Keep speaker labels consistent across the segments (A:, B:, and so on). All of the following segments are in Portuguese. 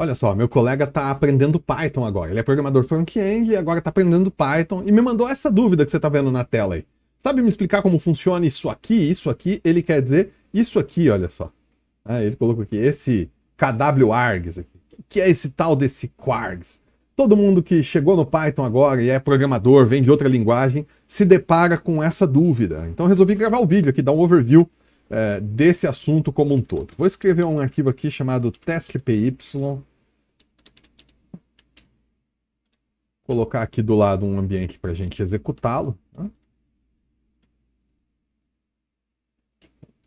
A: Olha só, meu colega está aprendendo Python agora. Ele é programador front-end e agora está aprendendo Python e me mandou essa dúvida que você está vendo na tela aí. Sabe me explicar como funciona isso aqui, isso aqui? Ele quer dizer isso aqui, olha só. Ah, ele colocou aqui esse KWArgs aqui. O que é esse tal desse Quargs? Todo mundo que chegou no Python agora e é programador, vem de outra linguagem, se depara com essa dúvida. Então resolvi gravar o um vídeo aqui, dar um overview é, desse assunto como um todo. Vou escrever um arquivo aqui chamado testpy colocar aqui do lado um ambiente para a gente executá-lo. Né?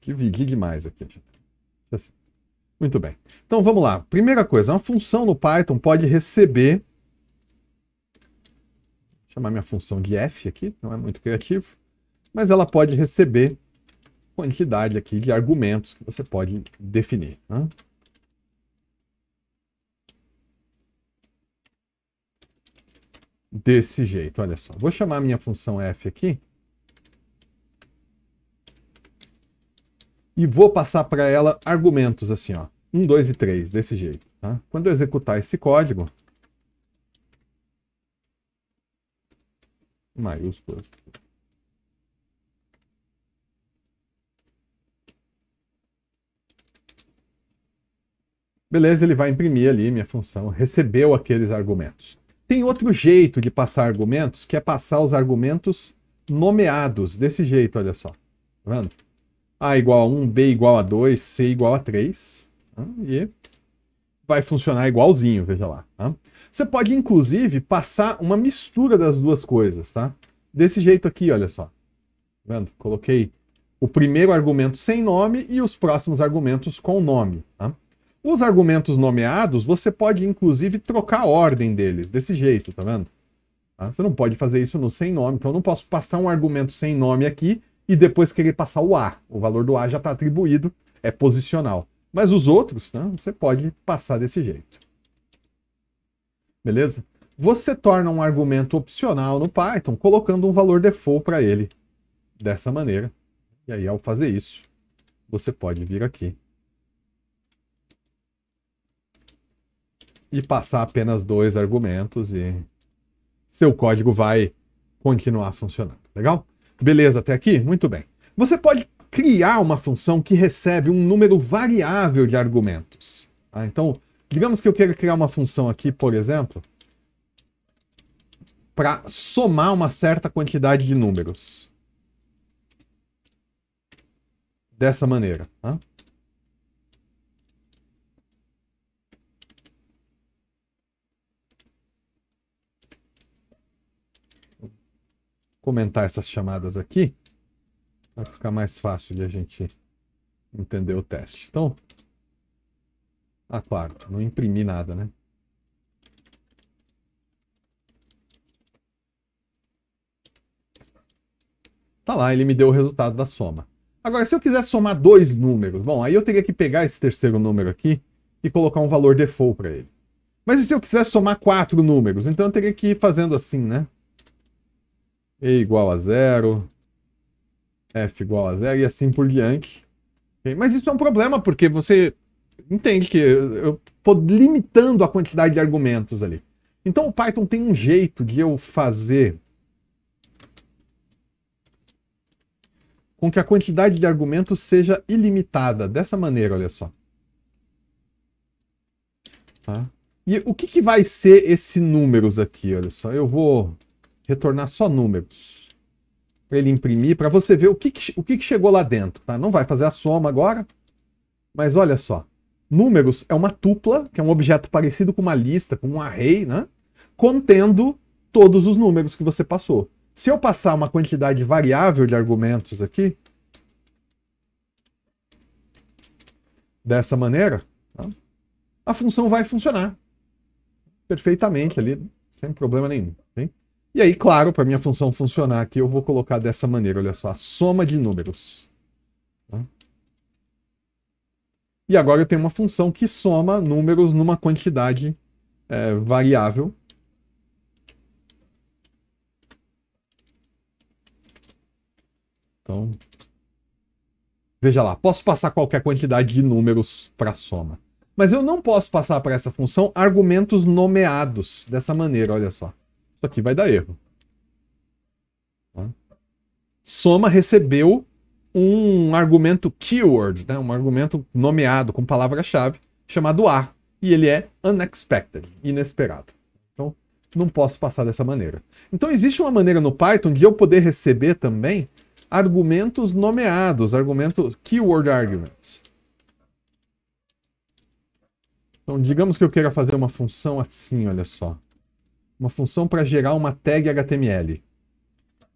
A: Que vigi demais aqui. Assim, muito bem. Então vamos lá. Primeira coisa, uma função no Python pode receber. Vou chamar minha função de f aqui, não é muito criativo. Mas ela pode receber quantidade aqui de argumentos que você pode definir. Né? desse jeito. Olha só, vou chamar minha função f aqui. E vou passar para ela argumentos assim, ó. 1, 2 e 3, desse jeito. Tá? Quando eu executar esse código, maiúsculas. Beleza, ele vai imprimir ali minha função, recebeu aqueles argumentos. Tem outro jeito de passar argumentos, que é passar os argumentos nomeados, desse jeito, olha só. Tá vendo? A igual a 1, B igual a 2, C igual a 3. Né? E vai funcionar igualzinho, veja lá. Tá? Você pode, inclusive, passar uma mistura das duas coisas, tá? Desse jeito aqui, olha só. Tá vendo? Coloquei o primeiro argumento sem nome e os próximos argumentos com nome. Tá? Os argumentos nomeados, você pode inclusive trocar a ordem deles, desse jeito, tá vendo? Tá? Você não pode fazer isso no sem nome, então eu não posso passar um argumento sem nome aqui e depois querer passar o A. O valor do A já está atribuído, é posicional. Mas os outros, né, você pode passar desse jeito. Beleza? Você torna um argumento opcional no Python colocando um valor default para ele. Dessa maneira. E aí, ao fazer isso, você pode vir aqui e passar apenas dois argumentos e seu código vai continuar funcionando. Legal? Beleza até aqui? Muito bem. Você pode criar uma função que recebe um número variável de argumentos. Tá? Então, digamos que eu queira criar uma função aqui, por exemplo, para somar uma certa quantidade de números. Dessa maneira. Tá? comentar essas chamadas aqui, vai ficar mais fácil de a gente entender o teste. Então, a claro, não imprimi nada, né? Tá lá, ele me deu o resultado da soma. Agora, se eu quiser somar dois números, bom, aí eu teria que pegar esse terceiro número aqui e colocar um valor default para ele. Mas e se eu quiser somar quatro números? Então eu teria que ir fazendo assim, né? E igual a zero, F igual a zero e assim por diante. Mas isso é um problema, porque você entende que eu estou limitando a quantidade de argumentos ali. Então o Python tem um jeito de eu fazer com que a quantidade de argumentos seja ilimitada. Dessa maneira, olha só. Tá? E o que, que vai ser esse números aqui? Olha só, eu vou retornar só números. Para ele imprimir, para você ver o que, que o que, que, chegou lá dentro. Tá? Não vai fazer a soma agora, mas olha só. Números é uma tupla, que é um objeto parecido com uma lista, com um array, né? contendo todos os números que você passou. Se eu passar uma quantidade variável de argumentos aqui, dessa maneira, tá? a função vai funcionar perfeitamente ali, sem problema nenhum. Hein? E aí, claro, para minha função funcionar aqui, eu vou colocar dessa maneira, olha só, a soma de números. Tá? E agora eu tenho uma função que soma números numa quantidade é, variável. Então, veja lá, posso passar qualquer quantidade de números para a soma. Mas eu não posso passar para essa função argumentos nomeados dessa maneira, olha só. Isso aqui vai dar erro. Tá? Soma recebeu um argumento keyword, né? um argumento nomeado com palavra-chave, chamado A. E ele é unexpected, inesperado. Então, não posso passar dessa maneira. Então, existe uma maneira no Python de eu poder receber também argumentos nomeados, argumentos keyword arguments. Então, digamos que eu queira fazer uma função assim, olha só uma função para gerar uma tag HTML.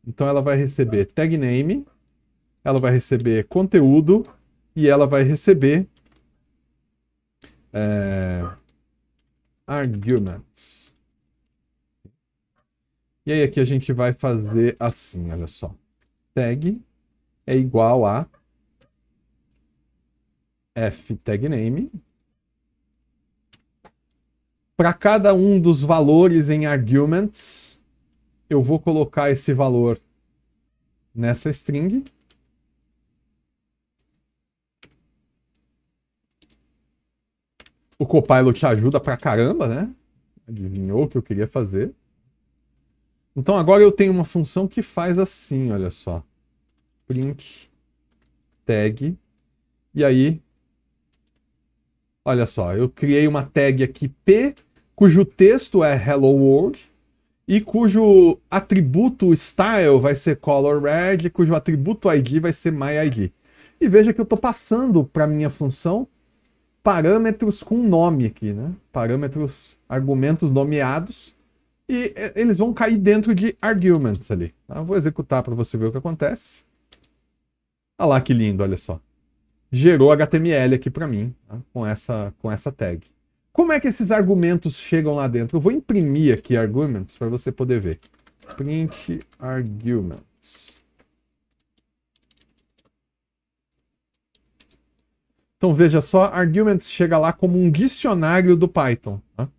A: Então ela vai receber tag name, ela vai receber conteúdo e ela vai receber é, arguments. E aí aqui a gente vai fazer assim, olha só. Tag é igual a f tag name para cada um dos valores em arguments, eu vou colocar esse valor nessa string. O Copilot ajuda pra caramba, né? Adivinhou o que eu queria fazer. Então agora eu tenho uma função que faz assim, olha só. Print tag. E aí, olha só, eu criei uma tag aqui P cujo texto é Hello World e cujo atributo style vai ser color red, cujo atributo ID vai ser my ID. E veja que eu estou passando para a minha função parâmetros com nome aqui, né? Parâmetros, argumentos nomeados e eles vão cair dentro de arguments ali. Tá? Eu Vou executar para você ver o que acontece. Olha lá que lindo, olha só. Gerou HTML aqui para mim tá? com essa com essa tag. Como é que esses argumentos chegam lá dentro? Eu vou imprimir aqui arguments para você poder ver. Print arguments. Então veja só, arguments chega lá como um dicionário do Python, tá?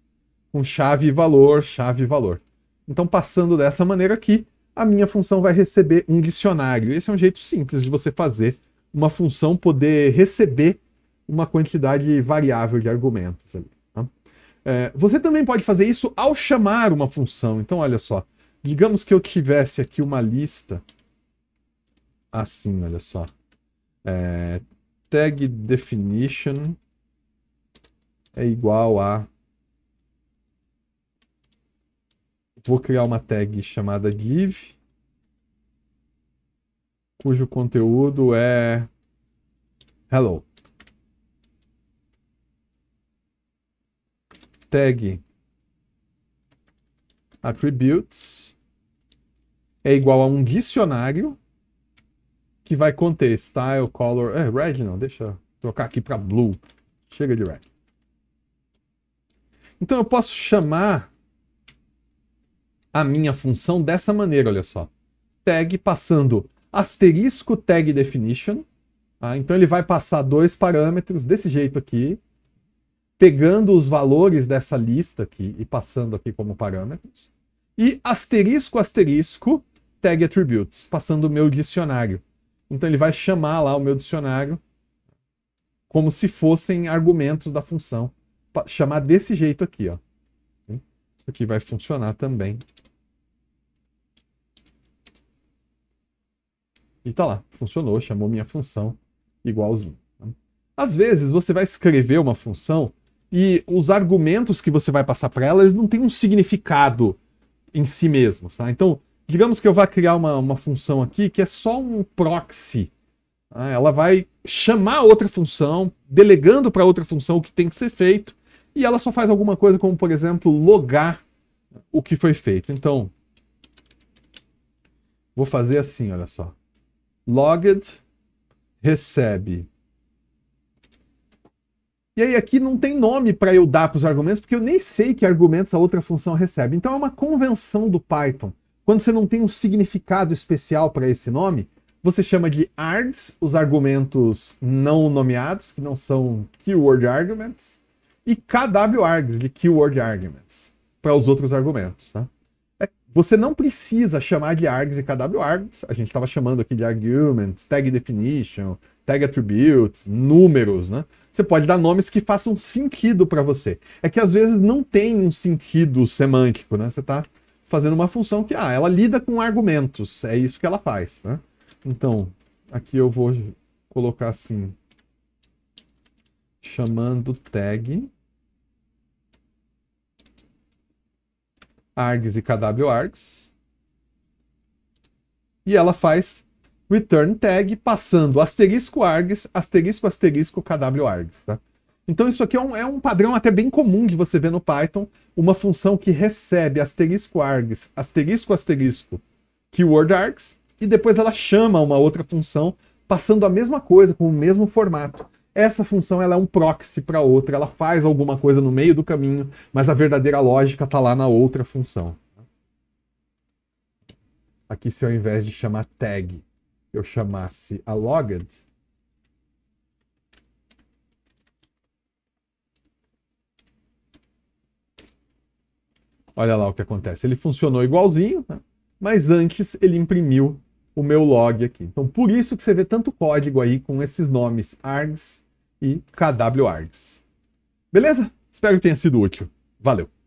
A: com chave e valor, chave e valor. Então passando dessa maneira aqui, a minha função vai receber um dicionário. Esse é um jeito simples de você fazer uma função poder receber uma quantidade variável de argumentos ali. É, você também pode fazer isso ao chamar uma função. Então, olha só. Digamos que eu tivesse aqui uma lista assim, olha só. É, tag definition é igual a. Vou criar uma tag chamada give, cujo conteúdo é hello. tag attributes é igual a um dicionário que vai conter style, color, é red não, deixa eu trocar aqui para blue. Chega de red. Então eu posso chamar a minha função dessa maneira, olha só. Tag passando asterisco tag definition. Tá? Então ele vai passar dois parâmetros desse jeito aqui, pegando os valores dessa lista aqui e passando aqui como parâmetros, e asterisco, asterisco, tag attributes, passando o meu dicionário. Então ele vai chamar lá o meu dicionário como se fossem argumentos da função. Chamar desse jeito aqui, ó. Isso aqui vai funcionar também. E tá lá, funcionou, chamou minha função igualzinho. Às vezes você vai escrever uma função e os argumentos que você vai passar para ela, eles não têm um significado em si mesmos, tá? Então, digamos que eu vá criar uma, uma função aqui que é só um proxy. Tá? Ela vai chamar outra função, delegando para outra função o que tem que ser feito, e ela só faz alguma coisa como, por exemplo, logar o que foi feito. Então, vou fazer assim, olha só. Logged recebe e aí aqui não tem nome para eu dar para os argumentos, porque eu nem sei que argumentos a outra função recebe. Então é uma convenção do Python. Quando você não tem um significado especial para esse nome, você chama de args os argumentos não nomeados, que não são keyword arguments, e kwargs de keyword arguments, para os outros argumentos. Tá? É, você não precisa chamar de args e kwargs, a gente estava chamando aqui de arguments, tag definition, tag attributes, números, né? Você pode dar nomes que façam sentido para você. É que às vezes não tem um sentido semântico, né? Você está fazendo uma função que, ah, ela lida com argumentos, é isso que ela faz, né? Então, aqui eu vou colocar assim, chamando tag args e kw args, e ela faz return tag passando asterisco args, asterisco, asterisco, kw args. Tá? Então isso aqui é um, é um padrão até bem comum que você vê no Python, uma função que recebe asterisco args, asterisco, asterisco, keyword args, e depois ela chama uma outra função passando a mesma coisa, com o mesmo formato. Essa função ela é um proxy para outra, ela faz alguma coisa no meio do caminho, mas a verdadeira lógica está lá na outra função. Aqui se ao invés de chamar tag, eu chamasse a logged, olha lá o que acontece. Ele funcionou igualzinho, né? mas antes ele imprimiu o meu log aqui. Então, por isso que você vê tanto código aí com esses nomes args e kwargs. Beleza? Espero que tenha sido útil. Valeu!